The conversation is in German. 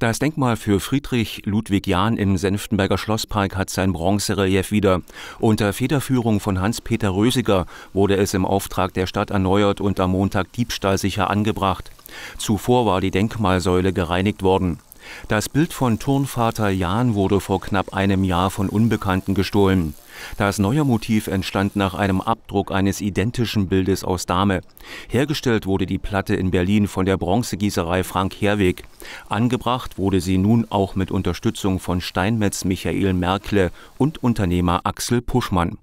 Das Denkmal für Friedrich Ludwig Jahn im Senftenberger Schlosspark hat sein Bronzerelief wieder. Unter Federführung von Hans-Peter Rösiger wurde es im Auftrag der Stadt erneuert und am Montag diebstahlsicher angebracht. Zuvor war die Denkmalsäule gereinigt worden. Das Bild von Turnvater Jahn wurde vor knapp einem Jahr von Unbekannten gestohlen. Das neue Motiv entstand nach einem Abdruck eines identischen Bildes aus Dahme. Hergestellt wurde die Platte in Berlin von der Bronzegießerei Frank Herweg. Angebracht wurde sie nun auch mit Unterstützung von Steinmetz Michael Merkle und Unternehmer Axel Puschmann